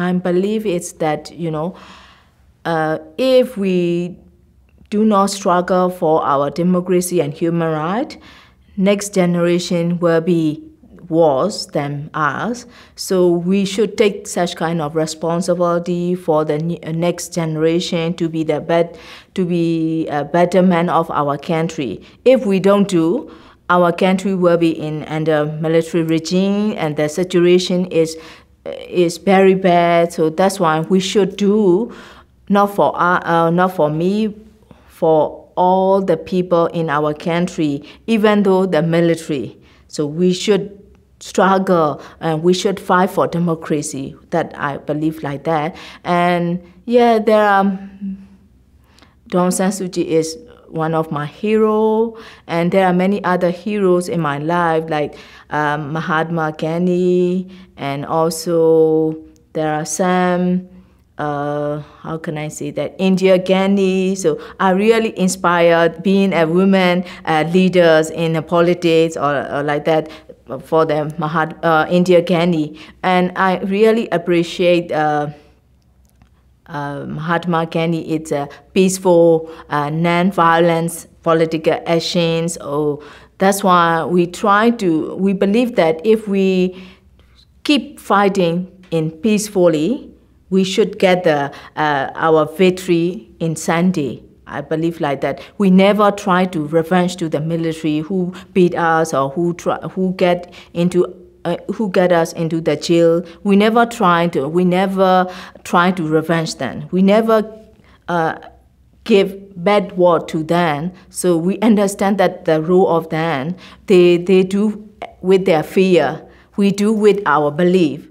My belief is that, you know, uh, if we do not struggle for our democracy and human rights, next generation will be worse than us. So we should take such kind of responsibility for the uh, next generation to be the bet to be a better man of our country. If we don't do, our country will be in under military regime and the situation is is very bad. So that's why we should do not for uh, uh, not for me, for all the people in our country, even though the military. So we should struggle and we should fight for democracy. That I believe like that. And yeah, there are. Don San Suu Kyi is one of my hero and there are many other heroes in my life like um, mahatma gandhi and also there are some uh, how can I say that India Gandhi. So I really inspired being a woman uh, leaders in politics or, or, like that for them, Mahat uh, India Gandhi, and I really appreciate uh, uh, Mahatma Gandhi it's a peaceful, uh, non-violence political actions. So oh, that's why we try to. We believe that if we keep fighting in peacefully, we should gather uh, our victory in Sunday. I believe like that. We never try to revenge to the military who beat us or who try, who get into uh, who get us into the jail. We never try to. We never try to revenge them. We never uh, give bad word to them. So we understand that the role of them, they they do with their fear. We do with our belief.